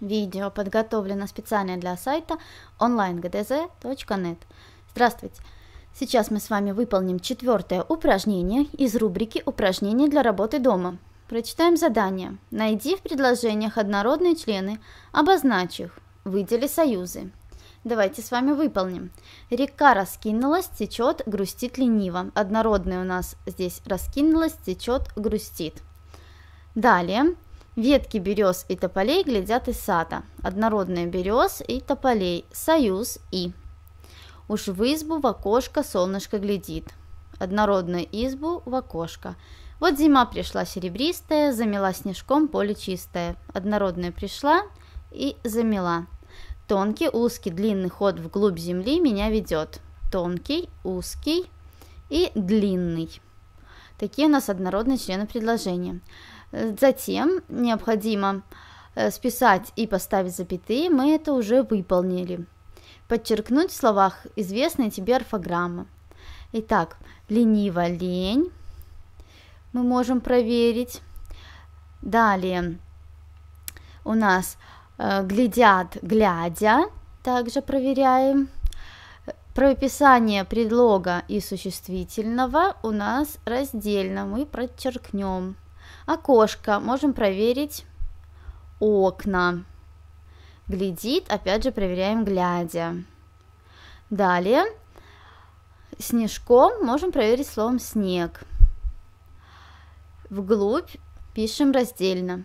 Видео подготовлено специально для сайта online.gdz.net. Здравствуйте! Сейчас мы с вами выполним четвертое упражнение из рубрики «Упражнения для работы дома». Прочитаем задание. Найди в предложениях однородные члены, обозначь их, выдели союзы. Давайте с вами выполним. Река раскинулась, течет, грустит лениво. Однородный у нас здесь раскинулась, течет, грустит. Далее Ветки берез и тополей глядят из сада, однородные берез и тополей, союз и. Уж в избу в окошко солнышко глядит, однородную избу в окошко. Вот зима пришла серебристая, замела снежком поле чистое, однородная пришла и замела. Тонкий, узкий, длинный ход вглубь земли меня ведет. Тонкий, узкий и длинный. Такие у нас однородные члены предложения. Э, затем необходимо э, списать и поставить запятые, мы это уже выполнили. Подчеркнуть в словах известные тебе орфограммы. Итак, лениво лень мы можем проверить. Далее у нас э, глядят, глядя, также проверяем. Прописание предлога и существительного у нас раздельно, мы подчеркнем. Окошко можем проверить окна. Глядит, опять же проверяем глядя. Далее снежком можем проверить словом снег. Вглубь пишем раздельно.